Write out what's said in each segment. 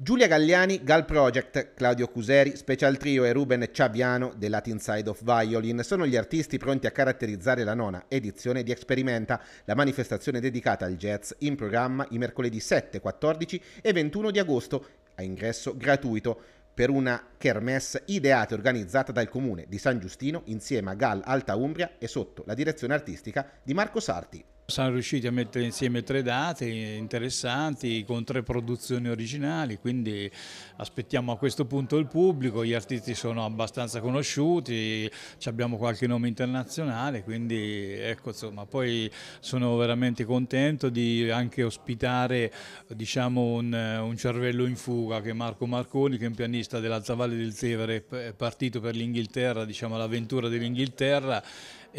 Giulia Galliani, Gal Project, Claudio Cuseri, Special Trio e Ruben Ciaviano The Latin Side of Violin sono gli artisti pronti a caratterizzare la nona edizione di Experimenta, la manifestazione dedicata al jazz in programma i mercoledì 7, 14 e 21 di agosto a ingresso gratuito per una kermesse ideata e organizzata dal comune di San Giustino insieme a Gal Alta Umbria e sotto la direzione artistica di Marco Sarti. Siamo riusciti a mettere insieme tre date interessanti con tre produzioni originali, quindi aspettiamo a questo punto il pubblico, gli artisti sono abbastanza conosciuti, abbiamo qualche nome internazionale, quindi ecco insomma, poi sono veramente contento di anche ospitare diciamo, un, un cervello in fuga che è Marco Marconi, che è un pianista dell'Alta Valle del Tevere, è partito per l'Inghilterra, diciamo l'avventura dell'Inghilterra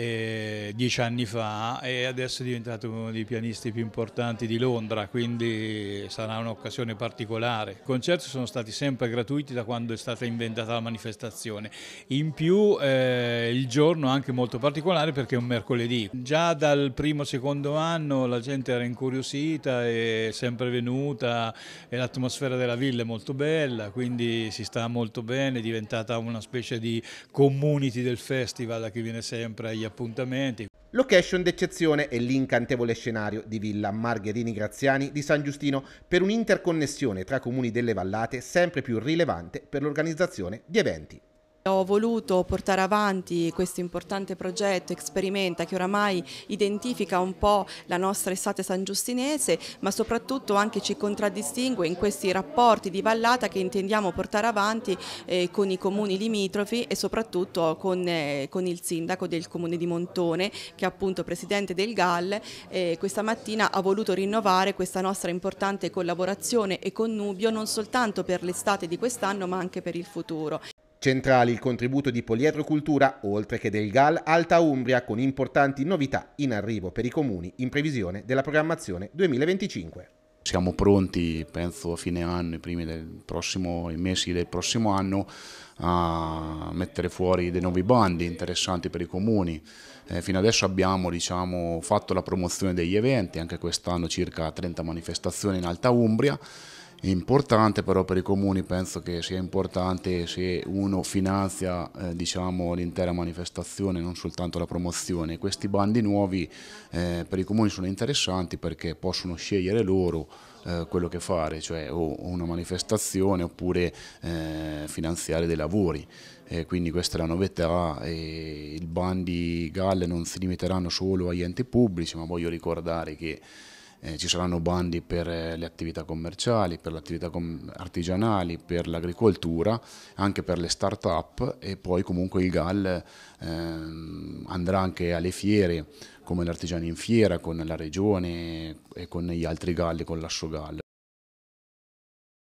eh, dieci anni fa e adesso è diventato uno dei pianisti più importanti di Londra, quindi sarà un'occasione particolare. I concerti sono stati sempre gratuiti da quando è stata inventata la manifestazione, in più eh, il giorno è anche molto particolare perché è un mercoledì. Già dal primo secondo anno la gente era incuriosita e è sempre venuta e l'atmosfera della villa è molto bella, quindi si sta molto bene, è diventata una specie di community del festival che viene sempre agli appuntamenti. Location d'eccezione è l'incantevole scenario di Villa Margherini Graziani di San Giustino per un'interconnessione tra comuni delle vallate sempre più rilevante per l'organizzazione di eventi. Ho voluto portare avanti questo importante progetto Experimenta che oramai identifica un po' la nostra estate san giustinese ma soprattutto anche ci contraddistingue in questi rapporti di vallata che intendiamo portare avanti eh, con i comuni limitrofi e soprattutto con, eh, con, il sindaco del comune di Montone che è appunto presidente del GAL eh, questa mattina ha voluto rinnovare questa nostra importante collaborazione e connubio non soltanto per l'estate di quest'anno ma anche per il futuro. Centrali il contributo di Poliedro Cultura, oltre che del GAL Alta Umbria, con importanti novità in arrivo per i comuni in previsione della programmazione 2025. Siamo pronti, penso a fine anno, i primi del prossimo, i mesi del prossimo anno, a mettere fuori dei nuovi bandi interessanti per i comuni. Eh, fino adesso abbiamo diciamo, fatto la promozione degli eventi, anche quest'anno circa 30 manifestazioni in Alta Umbria importante però per i comuni penso che sia importante se uno finanzia eh, diciamo, l'intera manifestazione non soltanto la promozione questi bandi nuovi eh, per i comuni sono interessanti perché possono scegliere loro eh, quello che fare cioè o una manifestazione oppure eh, finanziare dei lavori quindi questa è la novità i bandi galle non si limiteranno solo agli enti pubblici ma voglio ricordare che eh, ci saranno bandi per eh, le attività commerciali, per le attività artigianali, per l'agricoltura, anche per le start-up e poi comunque il GAL ehm, andrà anche alle fiere come l'artigiano in fiera con la regione e con gli altri galli, con l'Assogal.